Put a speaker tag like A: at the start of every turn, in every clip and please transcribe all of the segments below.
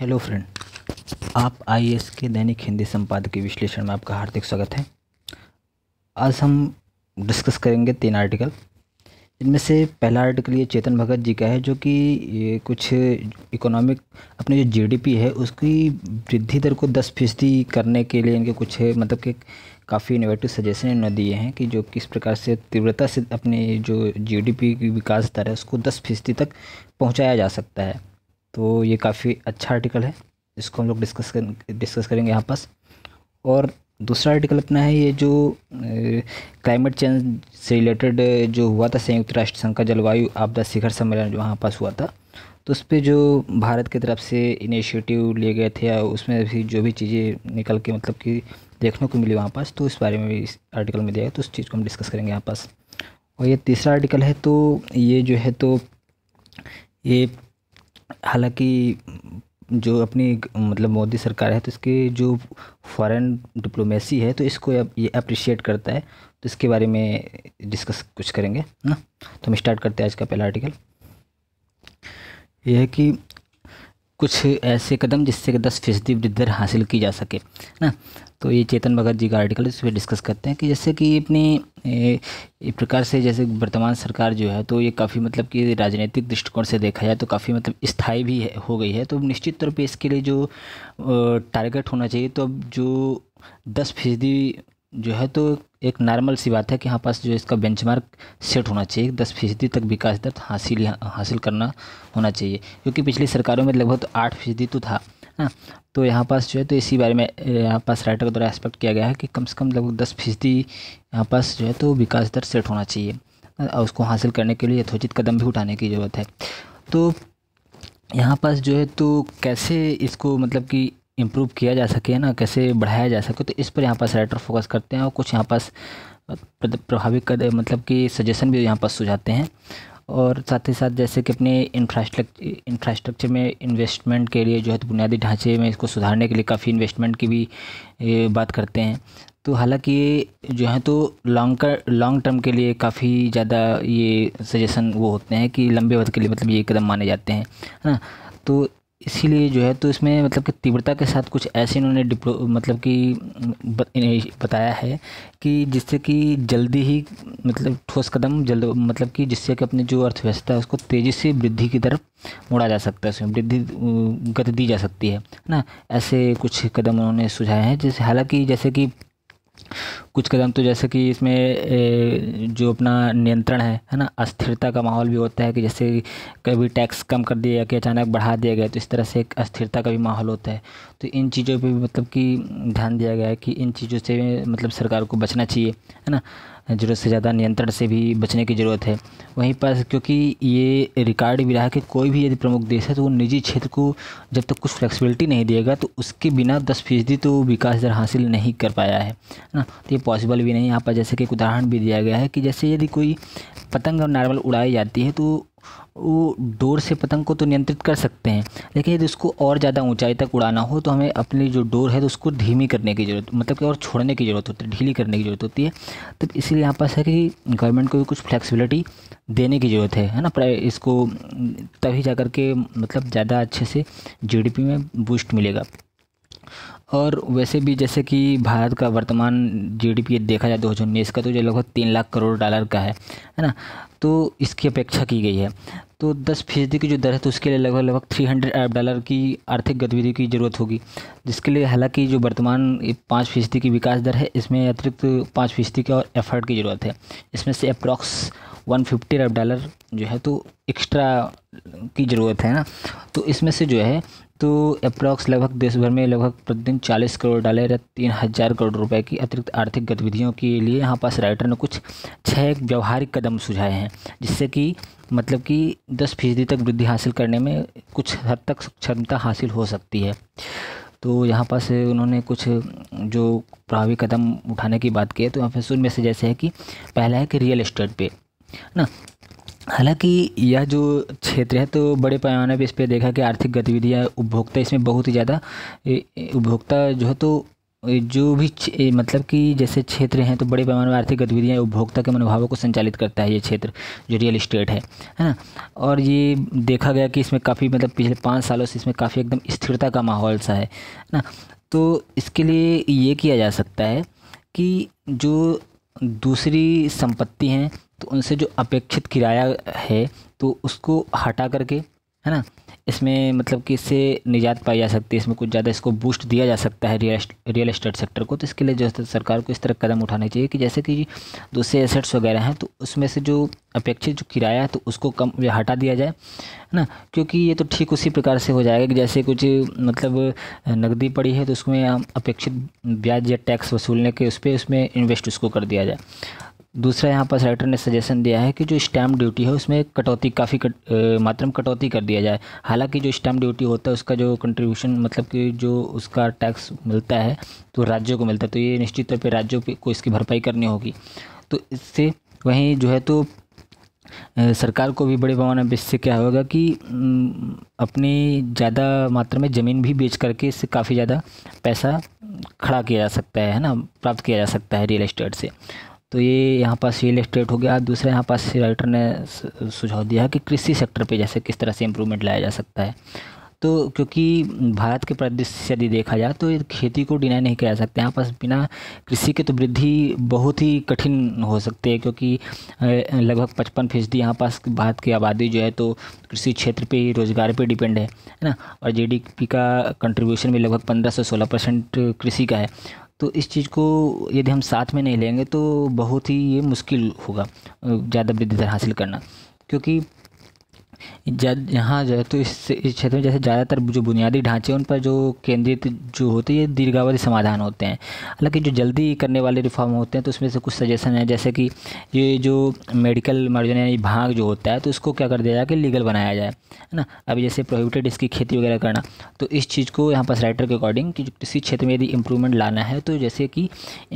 A: hello friend आप IAS के दैनिक हिंदी के विश्लेषण में आपका हार्दिक स्वागत है आज हम डिस्कस करेंगे तीन आर्टिकल इनमें से पहला आर्टिकल ये चेतन भगत जी का है जो कि ये कुछ इकोनॉमिक अपने जो जीडीपी है उसकी वृद्धि दर को दस फीसदी करने के लिए इनके कुछ मतलब के काफ़ी इनोवेटिव सजेशन इन्होंने दिए हैं कि जो किस प्रकार से तीव्रता से अपने जो जीडीपी की विकास दर है उसको दस फीसदी तक पहुँचाया जा सकता है तो ये काफ़ी अच्छा आर्टिकल है इसको हम लोग डिस्कस कर डिस्कस करेंगे यहाँ पास और दूसरा आर्टिकल अपना है ये जो क्लाइमेट चेंज से रिलेटेड जो हुआ था संयुक्त राष्ट्र संघ का जलवायु आपदा शिखर सम्मेलन जो वहाँ पास हुआ था तो उस पर जो भारत की तरफ से इनिशिएटिव लिए गए थे या उसमें भी जो भी चीज़ें निकल के मतलब कि देखने को मिली वहाँ पास तो इस बारे में भी इस आर्टिकल में दिया तो उस चीज़ को हम डिस्कस करेंगे यहाँ पास और ये तीसरा आर्टिकल है तो ये जो है तो ये हालांकि जो अपनी मतलब मोदी सरकार है तो इसकी जो फॉरेन डिप्लोमेसी है तो इसको ये अप्रिशिएट करता है तो इसके बारे में डिस्कस कुछ करेंगे ना तो हम स्टार्ट करते हैं आज का पहला आर्टिकल यह है कि कुछ ऐसे कदम जिससे कि दस फीसदी वृद्धि दर हासिल की जा सके ना तो ये चेतन भगत जी का आर्टिकल इस पर डिस्कस करते हैं कि जैसे कि अपनी एक प्रकार से जैसे वर्तमान सरकार जो है तो ये काफ़ी मतलब कि राजनीतिक दृष्टिकोण से देखा जाए तो काफ़ी मतलब स्थायी भी है, हो गई है तो निश्चित तौर पर इसके लिए जो टारगेट होना चाहिए तो अब जो दस फीसदी जो है तो एक नॉर्मल सी बात है कि यहाँ पास जो इसका बेंचमार्क सेट होना चाहिए दस फीसदी तक विकास दर हासिल हासिल करना होना चाहिए क्योंकि पिछली सरकारों में लगभग तो आठ फीसदी तो था ना हाँ, तो यहाँ पास जो है तो इसी बारे में यहाँ पास राइटर द्वारा एक्सपेक्ट किया गया है कि कम से कम लगभग दस फीसदी यहाँ पास जो है तो विकास दर सेट होना चाहिए और उसको हासिल करने के लिए यथोचित कदम भी उठाने की ज़रूरत है तो यहाँ पास जो है तो कैसे इसको मतलब कि इम्प्रूव किया जा सके ना कैसे बढ़ाया जा सके तो इस पर यहाँ पास राइटर फोकस करते हैं और कुछ यहाँ पास प्रभावी कदम मतलब कि सजेशन भी यहाँ पास सुझाते हैं और साथ ही साथ जैसे कि अपने इंफ्रास्ट्रक्चर इंफ्रास्ट्रक्चर में इन्वेस्टमेंट के लिए जो है तो बुनियादी ढांचे में इसको सुधारने के लिए काफ़ी इन्वेस्टमेंट की भी बात करते हैं तो हालांकि ये जो है तो लॉन्ग कर लॉन्ग टर्म के लिए काफ़ी ज़्यादा ये सजेशन वो होते हैं कि लंबे वक्त के लिए मतलब ये कदम माने जाते हैं है ना तो इसीलिए जो है तो इसमें मतलब कि तीव्रता के साथ कुछ ऐसे इन्होंने डिप्लो मतलब कि बताया है कि जिससे कि जल्दी ही मतलब ठोस कदम जल्द मतलब कि जिससे कि अपने जो अर्थव्यवस्था है उसको तेज़ी से वृद्धि की तरफ मोड़ा जा सकता है उसमें वृद्धि गति दी जा सकती है ना ऐसे कुछ कदम उन्होंने सुझाए हैं जैसे हालांकि जैसे कि कुछ कदम तो जैसे कि इसमें जो अपना नियंत्रण है है ना अस्थिरता का माहौल भी होता है कि जैसे कभी टैक्स कम कर दिया कि अचानक बढ़ा दिया गया तो इस तरह से एक अस्थिरता का भी माहौल होता है तो इन चीज़ों पर भी मतलब कि ध्यान दिया गया है कि इन चीज़ों से मतलब सरकार को बचना चाहिए है ना ज़रूरत से ज़्यादा नियंत्रण से भी बचने की ज़रूरत है वहीं पर क्योंकि ये रिकॉर्ड भी रहा है कि कोई भी यदि प्रमुख देश है तो वो निजी क्षेत्र को जब तक कुछ फ्लेक्सिबिलिटी नहीं देगा तो उसके बिना दस फीसदी तो विकास दर हासिल नहीं कर पाया है ना तो ये पॉसिबल भी नहीं यहाँ पर जैसे कि एक उदाहरण भी दिया गया है कि जैसे यदि कोई पतंग और नॉर्मल उड़ाई जाती है तो वो डोर से पतंग को तो नियंत्रित कर सकते हैं लेकिन यदि उसको और ज़्यादा ऊंचाई तक उड़ाना हो तो हमें अपनी जो डोर है तो उसको धीमी करने की ज़रूरत मतलब कि और छोड़ने की ज़रूरत होती है ढीली करने की ज़रूरत होती है तो इसलिए यहाँ पास है कि गवर्नमेंट को भी कुछ फ्लैक्सिबिलिटी देने की ज़रूरत है है ना इसको तभी जा के मतलब ज़्यादा अच्छे से जी में बूस्ट मिलेगा और वैसे भी जैसे कि भारत का वर्तमान जीडीपी देखा जाए दो हज़ार उन्नीस का तो ये लगभग तीन लाख करोड़ डॉलर का है है ना तो इसकी अपेक्षा की गई है तो दस फीसदी की जो दर है तो उसके लिए लगभग लगभग थ्री हंड्रेड अरब डॉलर की आर्थिक गतिविधि की ज़रूरत होगी जिसके लिए हालांकि जो वर्तमान पाँच फीसदी की विकास दर है इसमें अतिरिक्त पाँच फीसदी के और एफर्ट की ज़रूरत है इसमें से अप्रॉक्स वन फिफ्टी अरब डॉलर जो है तो एक्स्ट्रा की ज़रूरत है ना तो इसमें से जो है तो अप्रॉक्स लगभग देश भर में लगभग प्रतिदिन 40 करोड़ डॉलर या तीन हज़ार करोड़ रुपए की अतिरिक्त आर्थिक गतिविधियों के लिए यहाँ पास राइटर ने कुछ छः व्यवहारिक कदम सुझाए हैं जिससे कि मतलब कि 10 फीसदी तक वृद्धि हासिल करने में कुछ हद तक क्षमता हासिल हो सकती है तो यहाँ पास उन्होंने कुछ जो प्रभावी कदम उठाने की बात की है तो यहाँ पर उनमें से जैसे है कि पहला है कि रियल इस्टेट है ना हालांकि यह जो क्षेत्र है तो बड़े पैमाने पर इस पर देखा कि आर्थिक गतिविधियां उपभोक्ता इसमें बहुत ही ज़्यादा उपभोक्ता जो है तो जो भी मतलब कि जैसे क्षेत्र हैं तो बड़े पैमाने पर आर्थिक गतिविधियाँ उपभोक्ता के मनोभावों को संचालित करता है ये क्षेत्र जो रियल इस्टेट है है ना और ये देखा गया कि इसमें काफ़ी मतलब पिछले पाँच सालों से इसमें काफ़ी एकदम स्थिरता का माहौल सा है ना तो इसके लिए ये किया जा सकता है कि जो दूसरी संपत्ति हैं तो उनसे जो अपेक्षित किराया है तो उसको हटा करके है ना इसमें मतलब कि इससे निजात पाई जा सकती है इसमें कुछ ज़्यादा इसको बूस्ट दिया जा सकता है रियल रियल इस्टेट सेक्टर को तो इसके लिए जो सरकार को इस तरह कदम उठाने चाहिए कि जैसे कि दूसरे एसेट्स वगैरह हैं तो उसमें से जो अपेक्षित जो किराया है तो उसको कम या हटा दिया जाए है ना क्योंकि ये तो ठीक उसी प्रकार से हो जाएगा कि जैसे कुछ मतलब नकदी पड़ी है तो उसमें अपेक्षित ब्याज या टैक्स वसूलने के उस पर उसमें इन्वेस्ट उसको कर दिया जाए दूसरा यहाँ पर राइटर ने सजेशन दिया है कि जो स्टैम्प ड्यूटी है उसमें कटौती काफ़ी कट, मात्रा में कटौती कर दिया जाए हालांकि जो स्टैम्प ड्यूटी होता है उसका जो कंट्रीब्यूशन मतलब कि जो उसका टैक्स मिलता है तो राज्यों को मिलता है तो ये निश्चित तौर पर राज्यों को इसकी भरपाई करनी होगी तो इससे वहीं जो है तो सरकार को भी बड़े पैमाने पर इससे क्या होगा कि अपनी ज़्यादा मात्रा में ज़मीन भी बेच करके इससे काफ़ी ज़्यादा पैसा खड़ा किया जा सकता है है ना प्राप्त किया जा सकता है रियल इस्टेट से तो ये यहाँ पास रियल इस्टेट हो गया दूसरा यहाँ पास राइटर ने सुझाव दिया कि कृषि सेक्टर पे जैसे किस तरह से इम्प्रूवमेंट लाया जा सकता है तो क्योंकि भारत के प्रदेश से यदि देखा जाए तो खेती को डिनाई नहीं किया जा सकता यहाँ पास बिना कृषि के तो वृद्धि बहुत ही कठिन हो सकती है क्योंकि लगभग पचपन फीसदी यहाँ पास भारत की आबादी जो है तो कृषि क्षेत्र पे ही रोज़गार पे डिपेंड है है ना और जीडीपी का कंट्रीब्यूशन भी लगभग पंद्रह से सोलह परसेंट कृषि का है तो इस चीज़ को यदि हम साथ में नहीं लेंगे तो बहुत ही ये मुश्किल होगा ज़्यादा वृद्धि दर हासिल करना क्योंकि यहाँ जो है तो इस क्षेत्र में जैसे ज़्यादातर जो बुनियादी ढांचे उन पर जो केंद्रित जो होते हैं दीर्घावधि समाधान होते हैं हालांकि जो जल्दी करने वाले रिफॉर्म होते हैं तो उसमें से कुछ सजेशन है जैसे कि ये जो मेडिकल मार्जन यानी भाग जो होता है तो उसको क्या कर दिया जाए कि लीगल बनाया जाए है ना अभी जैसे प्रोहिबिटेड इसकी खेती वगैरह करना तो इस चीज़ को यहाँ पास राइटर के अकॉर्डिंग कि किसी क्षेत्र में यदि इम्प्रूवमेंट लाना है तो जैसे कि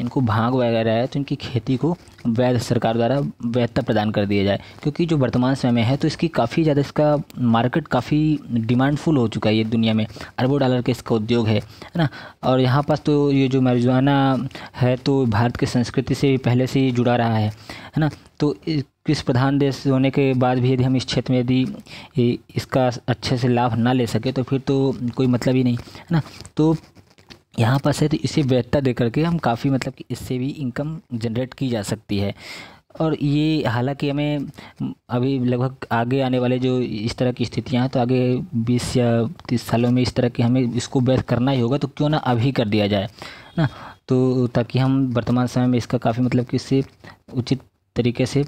A: इनको भाग वगैरह है तो इनकी खेती को वैध सरकार द्वारा वैधता प्रदान कर दिया जाए क्योंकि जो वर्तमान समय में है तो इसकी काफ़ी ज़्यादा इसका मार्केट काफ़ी डिमांडफुल हो चुका है ये दुनिया में अरबों डॉलर का इसका उद्योग है है ना और यहाँ पास तो ये जो मैरिजुआना है तो भारत की संस्कृति से पहले से ही जुड़ा रहा है है ना तो किस प्रधान देश होने के बाद भी यदि हम इस क्षेत्र में यदि इसका अच्छे से लाभ ना ले सके तो फिर तो कोई मतलब ही नहीं है ना तो यहाँ पास है तो इसे बेहतर दे करके हम काफ़ी मतलब कि इससे भी इनकम जनरेट की जा सकती है और ये हालांकि हमें अभी लगभग आगे आने वाले जो इस तरह की स्थितियां हैं तो आगे 20 या 30 सालों में इस तरह की हमें इसको व्यस्त करना ही होगा तो क्यों ना अभी कर दिया जाए ना तो ताकि हम वर्तमान समय में इसका काफ़ी मतलब कि इससे उचित तरीके से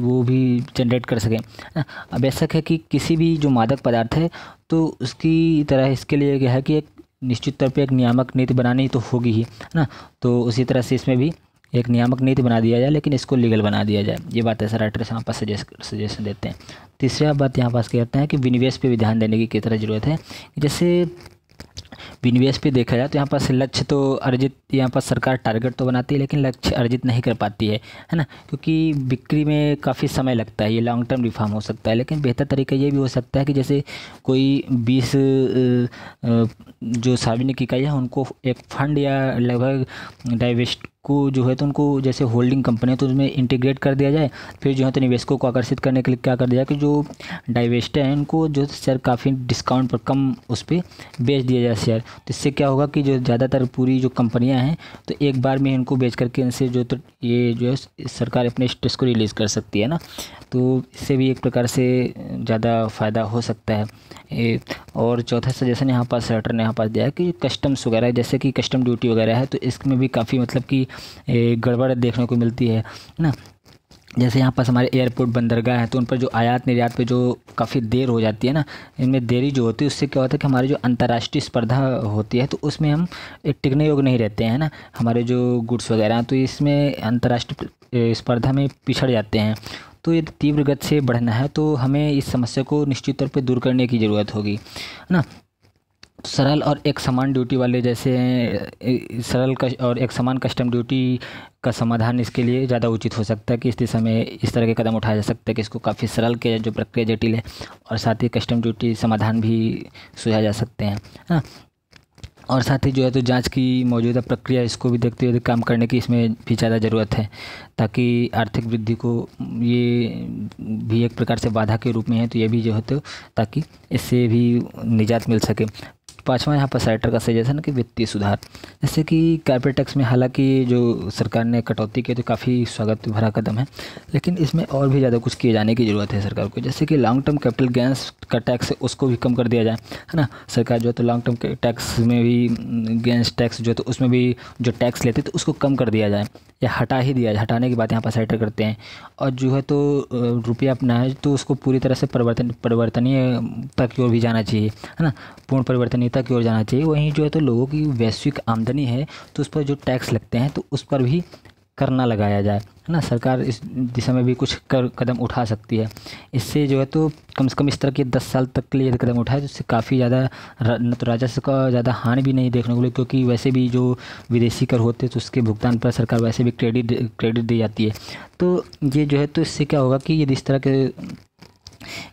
A: वो भी जनरेट कर सकें अब ऐसा है कि किसी भी जो मादक पदार्थ है तो उसकी तरह इसके लिए क्या है कि एक निश्चित तौर पे एक नियामक नीति बनानी तो होगी ही है ना तो उसी तरह से इसमें भी एक नियामक नीति बना दिया जाए लेकिन इसको लीगल बना दिया जाए ये बात ऐसा राइटर्स यहाँ पास सजेस्ट सजेशन देते हैं तीसरा बात यहाँ पास कहते हैं कि विनिवेश पे भी ध्यान देने की किस तरह ज़रूरत है जैसे विनिवेश पे देखा जाए तो यहाँ पास लक्ष्य तो अर्जित यहाँ पास सरकार टारगेट तो बनाती है लेकिन लक्ष्य अर्जित नहीं कर पाती है है ना क्योंकि बिक्री में काफ़ी समय लगता है ये लॉन्ग टर्म रिफॉर्म हो सकता है लेकिन बेहतर तरीका ये भी हो सकता है कि जैसे कोई बीस जो सार्वजनिक इकाई है उनको एक फंड या लगभग डाइवेस्ट को जो है तो उनको जैसे होल्डिंग कंपनी है तो उसमें इंटीग्रेट कर दिया जाए फिर जो है तो निवेशकों को आकर्षित करने के लिए क्या कर दिया जाए कि जो डाइवेस्टर हैं उनको जो शेयर काफ़ी डिस्काउंट पर कम उस पर बेच दिया जाए शेयर तो इससे क्या होगा कि जो ज़्यादातर पूरी जो कंपनियाँ हैं तो एक बार में इनको बेच करके इनसे जो तो ये जो है सरकार अपने स्टेट्स को रिलीज़ कर सकती है ना तो इससे भी एक प्रकार से ज़्यादा फ़ायदा हो सकता है ए, और चौथा सजेशन यहाँ पास सेलेक्टर ने यहाँ पास दिया है कि कस्टम्स वगैरह जैसे कि कस्टम ड्यूटी वगैरह है तो इसमें भी काफ़ी मतलब कि गड़बड़ देखने को मिलती है ना जैसे यहाँ पास हमारे एयरपोर्ट बंदरगाह है तो उन पर जो आयात निर्यात पे जो काफ़ी देर हो जाती है ना इनमें देरी जो होती है उससे क्या होता है कि हमारी जो अंतर्राष्ट्रीय स्पर्धा होती है तो उसमें हम एक टिकने योग नहीं रहते हैं ना हमारे जो गुड्स वगैरह हैं तो इसमें अंतर्राष्ट्रीय स्पर्धा में पिछड़ जाते हैं तो यदि तीव्र गति से बढ़ना है तो हमें इस समस्या को निश्चित तौर पर दूर करने की ज़रूरत होगी है ना सरल और एक समान ड्यूटी वाले जैसे सरल कश और एक समान कस्टम ड्यूटी का समाधान इसके लिए ज़्यादा उचित हो सकता है कि इस दिशा में इस तरह के कदम उठाया जा सकता है कि इसको काफ़ी सरल के जो प्रक्रिया जटिल है और साथ ही कस्टम ड्यूटी समाधान भी सुझाए जा सकते हैं है ना और साथ ही जो है तो जांच की मौजूदा प्रक्रिया इसको भी देखते हुए काम करने की इसमें भी ज़्यादा ज़रूरत है ताकि आर्थिक वृद्धि को ये भी एक प्रकार से बाधा के रूप में है तो ये भी जो है तो ताकि इससे भी निजात मिल सके पाँचवा यहाँ पर सेक्टर का सजेशन कि वित्तीय सुधार जैसे कि कॉर्पोरेट टैक्स में हालांकि जो सरकार ने कटौती की तो काफ़ी स्वागत भरा कदम है लेकिन इसमें और भी ज़्यादा कुछ किए जाने की ज़रूरत है सरकार को जैसे कि लॉन्ग टर्म कैपिटल गेंस का टैक्स उसको भी कम कर दिया जाए है ना सरकार जो है तो लॉन्ग टर्म टैक्स में भी गेंस mm, टैक्स जो है तो उसमें भी जो टैक्स लेते तो उसको कम कर दिया जाए या हटा ही दिया जाए हटाने की बात यहाँ पर सेटर करते हैं और जो है तो रुपया अपना है तो उसको पूरी तरह से परिवर्तन परिवर्तनीय तक की ओर भी जाना चाहिए है ना पूर्ण परिवर्तनीयता व्यवस्था की ओर जाना चाहिए वहीं जो है तो लोगों की वैश्विक आमदनी है तो उस पर जो टैक्स लगते हैं तो उस पर भी करना लगाया जाए है ना सरकार इस दिशा में भी कुछ कर कदम उठा सकती है इससे जो है तो कम से कम इस तरह के दस साल तक के लिए यदि कदम उठाए तो इससे काफ़ी ज़्यादा न तो राजस्व का ज़्यादा हानि भी नहीं देखने को मिले क्योंकि वैसे भी जो विदेशी कर होते हैं तो उसके भुगतान पर सरकार वैसे भी क्रेडिट क्रेडिट दी जाती है तो ये जो है तो इससे क्या होगा कि यदि इस तरह के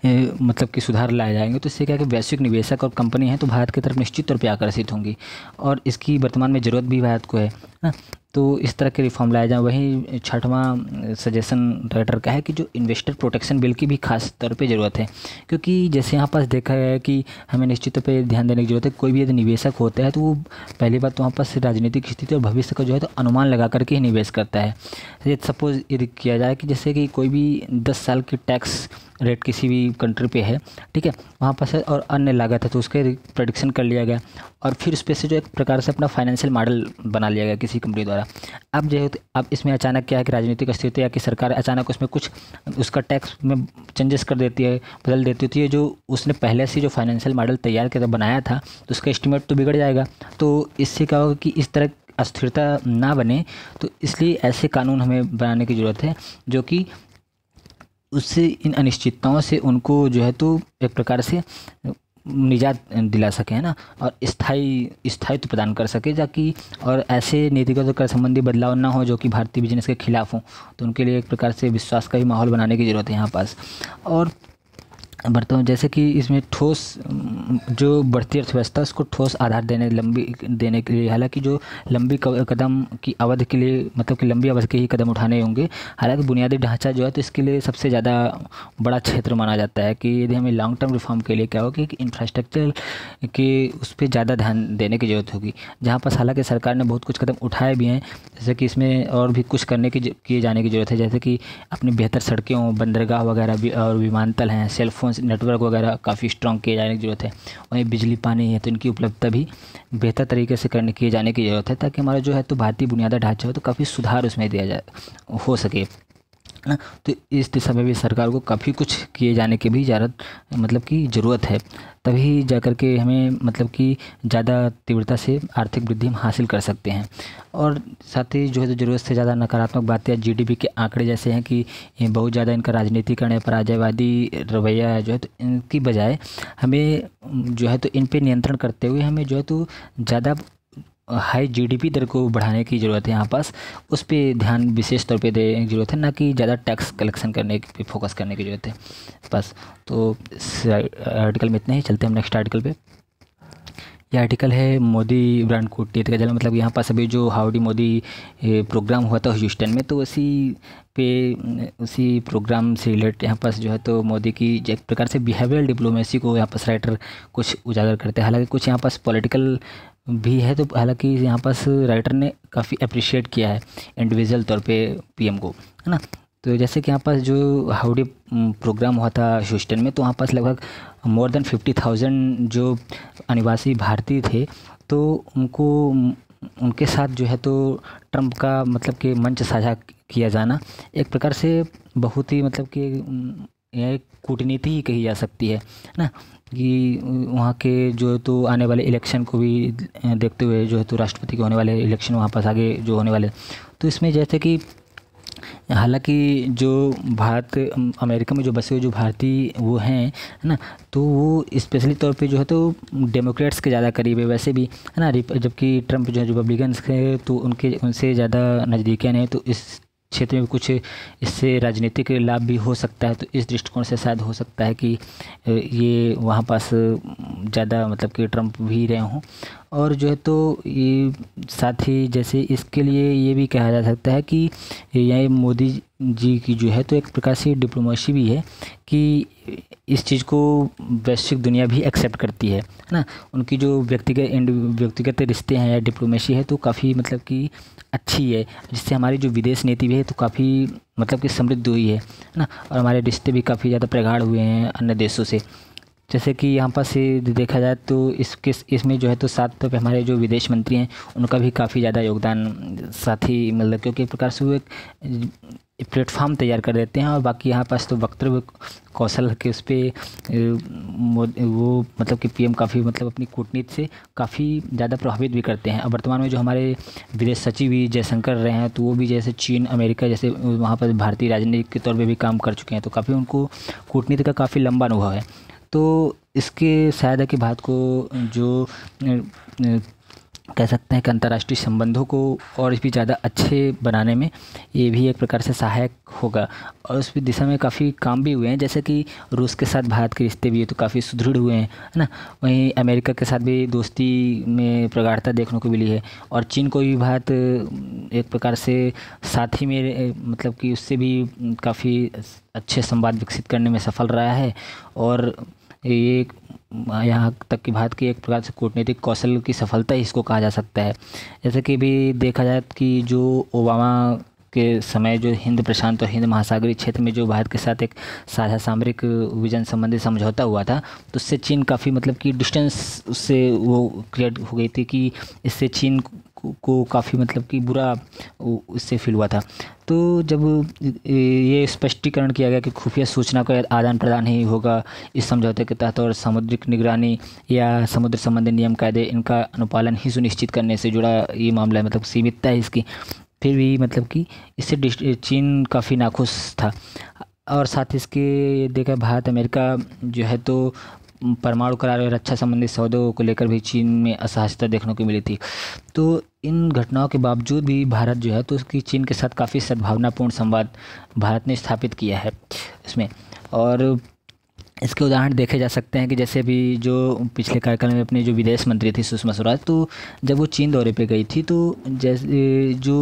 A: मतलब कि सुधार लाए जाएंगे तो इससे क्या कि वैश्विक निवेशक और कंपनी हैं तो भारत की तरफ निश्चित तौर पर आकर्षित होंगी और इसकी वर्तमान में ज़रूरत भी भारत को है ना तो इस तरह के रिफॉर्म लाया जाए वहीं छठवां सजेशन राइटर का है कि जो इन्वेस्टर प्रोटेक्शन बिल की भी खास तौर पे ज़रूरत है क्योंकि जैसे यहाँ पास देखा गया है कि हमें निश्चित तौर पर ध्यान देने की जरूरत है कोई भी यदि निवेशक होता है तो वो पहली बात तो वहाँ पास राजनीतिक स्थिति और भविष्य का जो है तो अनुमान लगा करके ही निवेश करता है सपोज़ तो यदि किया जाए कि जैसे कि कोई भी दस साल की टैक्स रेट किसी भी कंट्री पे है ठीक है वहाँ पर और अन्य लागत है तो उसके प्रडिक्शन कर लिया गया और फिर उस पर से जो एक प्रकार से अपना फाइनेंशियल मॉडल बना लिया गया किसी कंपनी द्वारा द्वारा अब जो है अब इसमें अचानक क्या है कि राजनीतिक स्थिति या कि सरकार अचानक उसमें कुछ उसका टैक्स में चेंजेस कर देती है बदल देती होती है तो जो उसने पहले से जो फाइनेंशियल मॉडल तैयार किया बनाया था तो उसका एस्टिमेट तो बिगड़ जाएगा तो इससे क्या होगा कि इस तरह अस्थिरता ना बने तो इसलिए ऐसे कानून हमें बनाने की ज़रूरत है जो कि उससे इन अनिश्चितताओं से उनको जो है तो एक प्रकार से निजात दिला सके है ना और स्थायी स्थायित्व प्रदान कर सके ताकि और ऐसे नीतिगत कर संबंधी बदलाव ना हो जो कि भारतीय बिजनेस के खिलाफ हों तो उनके लिए एक प्रकार से विश्वास का ही माहौल बनाने की ज़रूरत है यहाँ पास और बढ़ते हैं जैसे कि इसमें ठोस जो बढ़ती अर्थव्यवस्था उसको ठोस आधार देने लंबी देने के लिए हालांकि जो लंबी कदम की अवधि के लिए मतलब कि लंबी अवधि के ही कदम उठाने होंगे हालांकि बुनियादी ढांचा जो है तो इसके लिए सबसे ज़्यादा बड़ा क्षेत्र माना जाता है कि यदि हमें लॉन्ग टर्म रिफॉर्म के लिए क्या होगी कि इंफ्रास्ट्रक्चर के उस पर ज़्यादा ध्यान देने की ज़रूरत होगी जहाँ पर हालांकि सरकार ने बहुत कुछ कदम उठाए भी हैं जैसे कि इसमें और भी कुछ करने की किए जाने की ज़रूरत है जैसे कि अपनी बेहतर सड़कें हों बंदरगाह वगैरह भी और विमानतल हैं सेलफोन नेटवर्क वगैरह काफ़ी स्ट्रॉन्ग किए जाने की ज़रूरत है वहीं बिजली पानी है तो इनकी उपलब्धता भी बेहतर तरीके से करने किए जाने की ज़रूरत है ताकि हमारा जो है तो भारतीय बुनियादी ढांचा हो तो काफ़ी सुधार उसमें दिया जाए हो सके है ना तो इस दिशा में भी सरकार को काफ़ी कुछ किए जाने की भी ज़्यादा मतलब कि ज़रूरत है तभी जा कर के हमें मतलब कि ज़्यादा तीव्रता से आर्थिक वृद्धि हम हासिल कर सकते हैं और साथ ही जो है तो ज़रूरत से ज़्यादा नकारात्मक बातें पी के आंकड़े जैसे हैं कि बहुत ज़्यादा इनका राजनीतिकरण या पराजयवादी रवैया है जो है तो इनकी बजाय हमें जो है तो इन पर नियंत्रण करते हुए हमें जो है तो ज़्यादा हाई जीडीपी दर को बढ़ाने की ज़रूरत है यहाँ पास उस पर ध्यान विशेष तौर पे देने की ज़रूरत है ना कि ज़्यादा टैक्स कलेक्शन करने पे फोकस करने की ज़रूरत है बस तो आर्टिकल में इतना ही चलते हैं हम नेक्स्ट आर्टिकल पे ये आर्टिकल है मोदी ब्रांड टेत का जल मतलब यहाँ पास अभी जो हाउडी मोदी प्रोग्राम हुआ था ह्यूस्टन में तो उसी पे उसी प्रोग्राम से रिलेटेड यहाँ पास जो है तो मोदी की एक प्रकार से बिहेवियर डिप्लोमेसी को यहाँ पास राइटर कुछ उजागर करते हैं हालांकि कुछ यहाँ पास पॉलिटिकल भी है तो हालांकि यहाँ पास राइटर ने काफ़ी अप्रिशिएट किया है इंडिविजुअल तौर पे पीएम को है ना तो जैसे कि यहाँ पास जो हाउडी प्रोग्राम हुआ था ह्यूस्टन में तो वहाँ पास लगभग मोर देन फिफ्टी थाउजेंड जो अनिवासी भारतीय थे तो उनको उनके साथ जो है तो ट्रंप का मतलब कि मंच साझा किया जाना एक प्रकार से बहुत ही मतलब कि कूटनीति ही कही जा सकती है ना कि वहाँ के जो है तो आने वाले इलेक्शन को भी देखते हुए जो है तो राष्ट्रपति के होने वाले इलेक्शन वहाँ पास आगे जो होने वाले तो इसमें जैसे कि हालांकि जो भारत अमेरिका में जो बसे हुए जो भारतीय वो हैं है ना तो वो स्पेशली तौर पे जो है तो डेमोक्रेट्स के ज़्यादा करीब है वैसे भी है ना जबकि ट्रंप जो है रिपब्लिकन्स के तो उनके उनसे ज़्यादा नज़दीकियाँ है तो इस क्षेत्र में कुछ इससे राजनीतिक लाभ भी हो सकता है तो इस दृष्टिकोण से शायद हो सकता है कि ये वहाँ पास ज़्यादा मतलब कि ट्रंप भी रहे हों और जो है तो ये साथ ही जैसे इसके लिए ये भी कहा जा सकता है कि यह मोदी जी की जो है तो एक प्रकार से डिप्लोमेसी भी है कि इस चीज़ को वैश्विक दुनिया भी एक्सेप्ट करती है है ना उनकी जो व्यक्तिगत व्यक्तिगत रिश्ते हैं या डिप्लोमेसी है तो काफ़ी मतलब कि अच्छी है जिससे हमारी जो विदेश नीति भी है तो काफ़ी मतलब कि समृद्ध हुई है ना और हमारे रिश्ते भी काफ़ी ज़्यादा प्रगाढ़ हुए हैं अन्य देशों से जैसे कि यहाँ पर से देखा जाए तो इसके इसमें जो है तो साथ तो हमारे जो विदेश मंत्री हैं उनका भी काफ़ी ज़्यादा योगदान साथ ही मतलब क्योंकि एक प्रकार से वो एक प्लेटफार्म तैयार कर देते हैं और बाकी यहाँ पास तो वक्तृ कौशल के उस पर वो मतलब कि पीएम काफ़ी मतलब अपनी कूटनीति से काफ़ी ज़्यादा प्रभावित भी करते हैं और वर्तमान में जो हमारे विदेश सचिव भी जयशंकर रहे हैं तो वो भी जैसे चीन अमेरिका जैसे वहाँ पर भारतीय राजनीतिक के तौर पर भी काम कर चुके हैं तो काफ़ी उनको कूटनीति का काफ़ी लंबा अनुभव है तो इसके शायद है कि भारत को जो कह सकते हैं कि अंतर्राष्ट्रीय संबंधों को और भी ज़्यादा अच्छे बनाने में ये भी एक प्रकार से सहायक होगा और उस दिशा में काफ़ी काम भी हुए हैं जैसे कि रूस के साथ भारत के रिश्ते भी तो काफ़ी सुदृढ़ हुए हैं है ना वहीं अमेरिका के साथ भी दोस्ती में प्रगाढ़ता देखने को मिली है और चीन को भी भारत एक प्रकार से साथ ही में मतलब कि उससे भी काफ़ी अच्छे संवाद विकसित करने में सफल रहा है और ये यहाँ तक कि भारत की एक प्रकार से कूटनीतिक कौशल की सफलता ही इसको कहा जा सकता है जैसे कि भी देखा जाए कि जो ओबामा के समय जो हिंद प्रशांत और हिंद महासागरीय क्षेत्र में जो भारत के साथ एक साझा सामरिक विजन संबंधी समझौता हुआ था तो उससे चीन काफ़ी मतलब कि डिस्टेंस उससे वो क्रिएट हो गई थी कि इससे चीन को, काफ़ी मतलब कि बुरा उससे फील हुआ था तो जब ये स्पष्टीकरण किया गया कि खुफिया सूचना का आदान प्रदान ही होगा इस समझौते के तहत और सामुद्रिक निगरानी या समुद्र संबंधी नियम कायदे इनका अनुपालन ही सुनिश्चित करने से जुड़ा ये मामला है मतलब सीमितता है इसकी फिर भी मतलब कि इससे चीन काफ़ी नाखुश था और साथ इसके देखा भारत अमेरिका जो है तो परमाणु करार और रक्षा संबंधी सौदों को लेकर भी चीन में असहजता देखने को मिली थी तो इन घटनाओं के बावजूद भी भारत जो है तो उसकी चीन के साथ काफ़ी सद्भावनापूर्ण संवाद भारत ने स्थापित किया है इसमें और इसके उदाहरण देखे जा सकते हैं कि जैसे भी जो पिछले कार्यकाल में अपने जो विदेश मंत्री थी सुषमा स्वराज तो जब वो चीन दौरे पे गई थी तो जैसे जो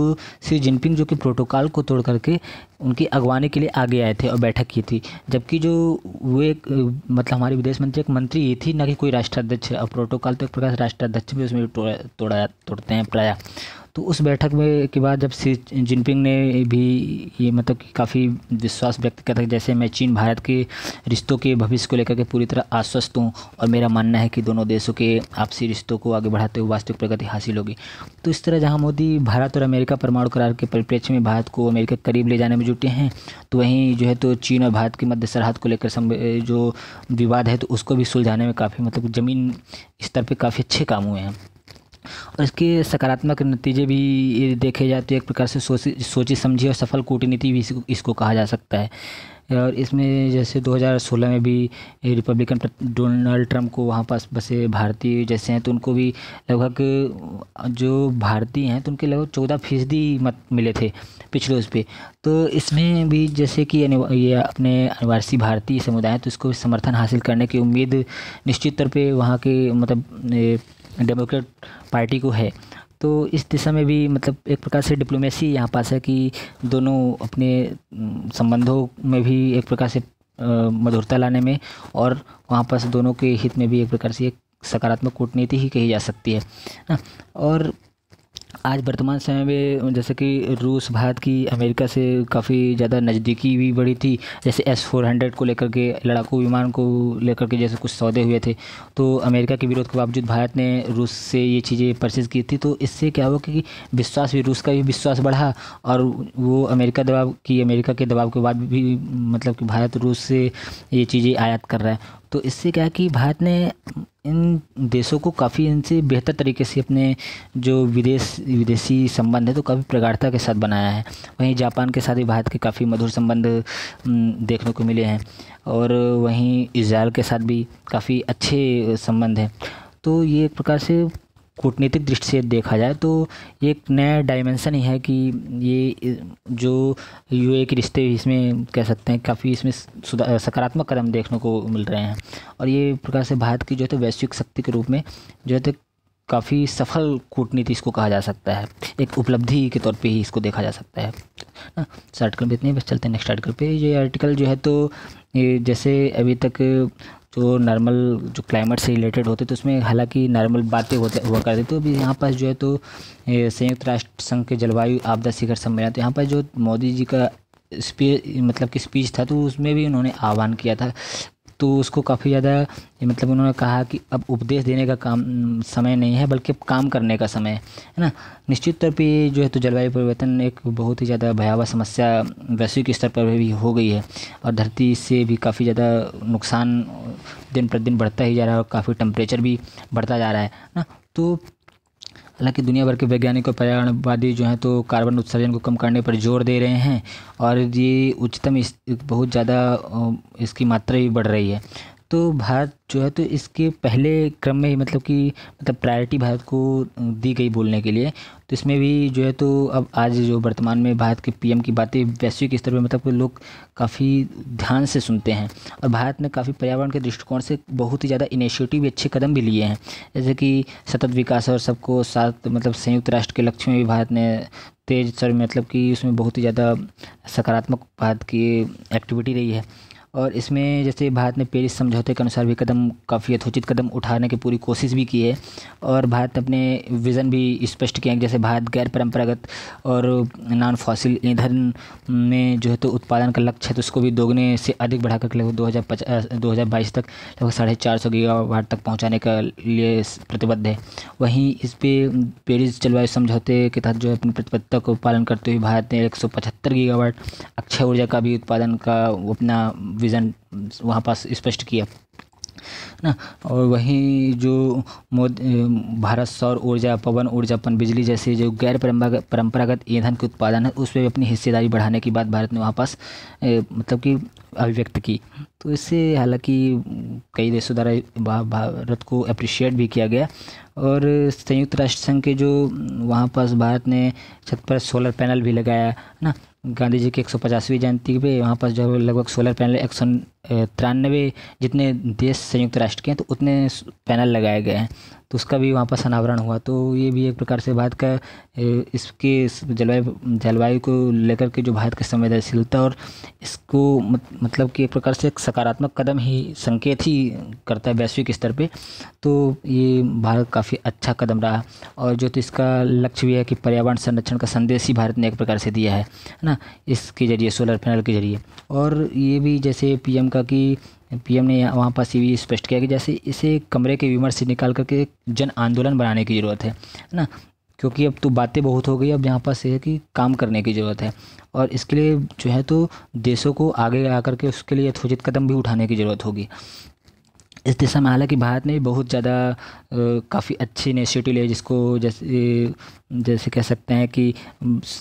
A: श्री जिनपिंग जो कि प्रोटोकॉल को तोड़ करके उनकी अगवानी के लिए आगे आए थे और बैठक की थी जबकि जो वो एक मतलब हमारे विदेश मंत्री एक मंत्री ही थी ना कि कोई राष्ट्राध्यक्ष और प्रोटोकॉल तो एक प्रकार राष्ट्राध्यक्ष भी उसमें तोड़ा तोड़ा तोड़ते हैं प्रायः तो उस बैठक में के बाद जब सी जिनपिंग ने भी ये मतलब कि काफ़ी विश्वास व्यक्त किया था जैसे मैं चीन भारत के रिश्तों के भविष्य को लेकर के पूरी तरह आश्वस्त हूँ और मेरा मानना है कि दोनों देशों के आपसी रिश्तों को आगे बढ़ाते हुए वास्तविक प्रगति हासिल होगी तो इस तरह जहाँ मोदी भारत और अमेरिका परमाणु करार के परिप्रेक्ष्य में भारत को अमेरिका करीब ले जाने में जुटे हैं तो वहीं जो है तो चीन और भारत की मध्य सरहद को लेकर जो विवाद है तो उसको भी सुलझाने में काफ़ी मतलब ज़मीन स्तर पर काफ़ी अच्छे काम हुए हैं और इसके सकारात्मक नतीजे भी देखे जाए तो एक प्रकार से सोची सोची समझी और सफल कूटनीति भी इसको, इसको कहा जा सकता है और इसमें जैसे 2016 में भी रिपब्लिकन डोनाल्ड ट्रंप को वहाँ पास बसे भारतीय जैसे हैं तो उनको भी लगभग जो भारतीय हैं तो उनके लगभग चौदह फीसदी मत मिले थे पिछले उस पर तो इसमें भी जैसे कि ये अपने अनिवासी भारतीय समुदाय तो इसको समर्थन हासिल करने की उम्मीद निश्चित तौर पर वहाँ के मतलब डेमोक्रेट पार्टी को है तो इस दिशा में भी मतलब एक प्रकार से डिप्लोमेसी यहाँ पास है कि दोनों अपने संबंधों में भी एक प्रकार से मधुरता लाने में और वहाँ पास दोनों के हित में भी एक प्रकार से एक सकारात्मक कूटनीति ही कही जा सकती है ना हाँ, और आज वर्तमान समय में जैसे कि रूस भारत की अमेरिका से काफ़ी ज़्यादा नज़दीकी भी बढ़ी थी जैसे एस फोर हंड्रेड को लेकर के लड़ाकू विमान को लेकर के जैसे कुछ सौदे हुए थे तो अमेरिका के विरोध के बावजूद भारत ने रूस से ये चीज़ें परचेज़ की थी तो इससे क्या हुआ कि विश्वास भी रूस का भी विश्वास बढ़ा और वो अमेरिका दबाव की अमेरिका के दबाव के बाद भी मतलब कि भारत रूस से ये चीज़ें आयात कर रहा है तो इससे क्या कि भारत ने इन देशों को काफ़ी इनसे बेहतर तरीके से अपने जो विदेश विदेशी संबंध है तो काफ़ी प्रगाढ़ता के साथ बनाया है वहीं जापान के साथ भी भारत के काफ़ी मधुर संबंध देखने को मिले हैं और वहीं इसराइल के साथ भी काफ़ी अच्छे संबंध हैं तो ये एक प्रकार से कूटनीतिक दृष्टि से देखा जाए तो ये एक नया डायमेंसन ही है कि ये जो यू के रिश्ते इसमें कह सकते हैं काफ़ी इसमें सकारात्मक कदम देखने को मिल रहे हैं और ये प्रकार से भारत की जो है तो वैश्विक शक्ति के रूप में जो है तो काफ़ी सफल कूटनीति इसको कहा जा सकता है एक उपलब्धि के तौर पे ही इसको देखा जा सकता है ना इस आर्टिकल पर इतने बस चलते हैं नेक्स्ट आर्टिकल पे ये आर्टिकल जो है तो ये जैसे अभी तक तो जो नॉर्मल जो क्लाइमेट से रिलेटेड होते तो उसमें हालांकि नॉर्मल बातें होते हुआ करते तो अभी यहाँ पर जो है तो संयुक्त राष्ट्र संघ के जलवायु आपदा शिखर सम्मेलन तो यहाँ पर जो मोदी जी का स्पीच मतलब कि स्पीच था तो उसमें भी उन्होंने आह्वान किया था तो उसको काफ़ी ज़्यादा मतलब उन्होंने कहा कि अब उपदेश देने का काम समय नहीं है बल्कि काम करने का समय है ना निश्चित तौर पर जो है तो जलवायु परिवर्तन एक बहुत ही ज़्यादा भयावह समस्या वैश्विक स्तर पर भी हो गई है और धरती से भी काफ़ी ज़्यादा नुकसान दिन प्रतिदिन बढ़ता ही जा रहा है और काफ़ी टेम्परेचर भी बढ़ता जा रहा है ना तो हालांकि दुनिया भर के वैज्ञानिक और पर्यावरणवादी जो हैं तो कार्बन उत्सर्जन को कम करने पर जोर दे रहे हैं और ये उच्चतम इस बहुत ज़्यादा इसकी मात्रा भी बढ़ रही है तो भारत जो है तो इसके पहले क्रम में मतलब कि मतलब प्रायोरिटी भारत को दी गई बोलने के लिए तो इसमें भी जो है तो अब आज जो वर्तमान में भारत के पीएम की बातें वैश्विक स्तर पर मतलब लोग काफ़ी ध्यान से सुनते हैं और भारत ने काफ़ी पर्यावरण के दृष्टिकोण से बहुत ही ज़्यादा इनिशिएटिव भी अच्छे कदम भी लिए हैं जैसे कि सतत विकास और सबको साथ मतलब संयुक्त राष्ट्र के लक्ष्य में भी भारत ने तेज सर मतलब कि उसमें बहुत ही ज़्यादा सकारात्मक भारत की एक्टिविटी रही है और इसमें जैसे भारत ने पेरिस समझौते के अनुसार भी कदम काफ़ी यथोचित कदम उठाने की पूरी कोशिश भी की है और भारत अपने विज़न भी स्पष्ट किया जैसे भारत गैर परंपरागत और नॉन फॉसिल ईंधन में जो है तो उत्पादन का लक्ष्य है तो उसको भी दोगुने से अधिक बढ़ाकर लगभग दो हज़ार पचास दो हज़ार बाईस तक लगभग साढ़े चार सौ गीगावाट तक पहुँचाने का लिए प्रतिबद्ध है वहीं इस पर पेरिस जलवायु समझौते के तहत जो है अपनी प्रतिबद्धता को पालन करते हुए भारत ने एक सौ पचहत्तर अक्षय ऊर्जा का भी उत्पादन का अपना विज़न वहाँ पास स्पष्ट किया ना और वहीं जो मोद भारत सौर ऊर्जा पवन ऊर्जा पन बिजली जैसे जो गैर परंपरागत ईंधन के उत्पादन है उस पर अपनी हिस्सेदारी बढ़ाने की बात भारत ने वहाँ पास मतलब कि अभिव्यक्त की तो इससे हालांकि कई देशों द्वारा भारत को अप्रिशिएट भी किया गया और संयुक्त राष्ट्र संघ के जो वहाँ पास भारत ने छत पर सोलर पैनल भी लगाया है ना गांधी जी की एक सौ पचासवीं जयंती पे वहाँ पर जो लगभग सोलर पैनल एक्शन तिरानवे जितने देश संयुक्त राष्ट्र के हैं तो उतने पैनल लगाए गए हैं तो उसका भी वहाँ पर अनावरण हुआ तो ये भी एक प्रकार से भारत का इसके जलवायु जलवायु को लेकर के जो भारत की संवेदनशीलता और इसको मतलब कि एक प्रकार से एक सकारात्मक कदम ही संकेत ही करता है वैश्विक स्तर पे तो ये भारत काफ़ी अच्छा कदम रहा और जो तो इसका लक्ष्य भी है कि पर्यावरण संरक्षण का संदेश ही भारत ने एक प्रकार से दिया है ना इसके जरिए सोलर पैनल के जरिए और ये भी जैसे पी कहा कि पीएम ने वहाँ पर सी स्पष्ट किया कि जैसे इसे कमरे के विमर्श से निकाल करके जन आंदोलन बनाने की ज़रूरत है ना क्योंकि अब तो बातें बहुत हो गई अब यहाँ पास ये है कि काम करने की ज़रूरत है और इसके लिए जो है तो देशों को आगे आ करके उसके लिए यथोचित कदम भी उठाने की ज़रूरत होगी इस दिशा में हालांकि भारत ने बहुत ज़्यादा काफ़ी अच्छे इनिशिएटिव लिए जिसको जैसे जैसे कह सकते हैं कि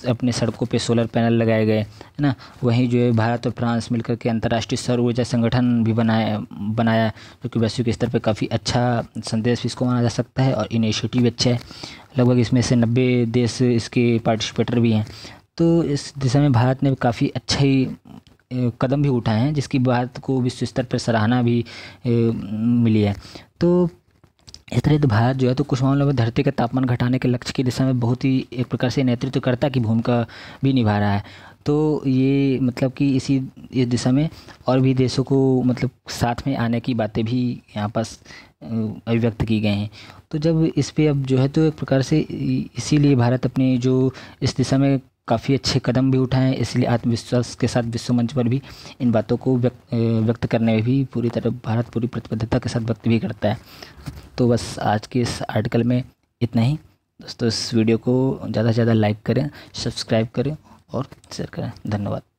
A: अपने सड़कों पे सोलर पैनल लगाए गए है ना वहीं जो है भारत और फ्रांस मिलकर के अंतर्राष्ट्रीय सौर ऊर्जा संगठन भी बनाया बनाया जो कि वैश्विक स्तर पर काफ़ी अच्छा संदेश भी इसको माना जा सकता है और इनिशिएटिव अच्छा है लगभग इसमें से नब्बे देश इसके पार्टिसिपेटर भी हैं तो इस दिशा में भारत ने काफ़ी अच्छा ही कदम भी उठाए हैं जिसकी बात को विश्व स्तर पर सराहना भी मिली है तो इस तरह तो भारत जो है तो कुछ मामलों में धरती का तापमान घटाने के लक्ष्य की दिशा में बहुत ही एक प्रकार से नेतृत्वकर्ता की भूमिका भी निभा रहा है तो ये मतलब कि इसी इस दिशा में और भी देशों को मतलब साथ में आने की बातें भी यहाँ पास अभिव्यक्त की गए हैं तो जब इस पर अब जो है तो एक प्रकार से इसीलिए भारत अपने जो इस दिशा में काफ़ी अच्छे कदम भी उठाए हैं इसलिए आत्मविश्वास के साथ विश्व मंच पर भी इन बातों को व्यक्त व्यक्त करने में भी पूरी तरह भारत पूरी प्रतिबद्धता के साथ व्यक्त भी करता है तो बस आज के इस आर्टिकल में इतना ही दोस्तों इस वीडियो को ज़्यादा से ज़्यादा लाइक करें सब्सक्राइब करें और शेयर करें धन्यवाद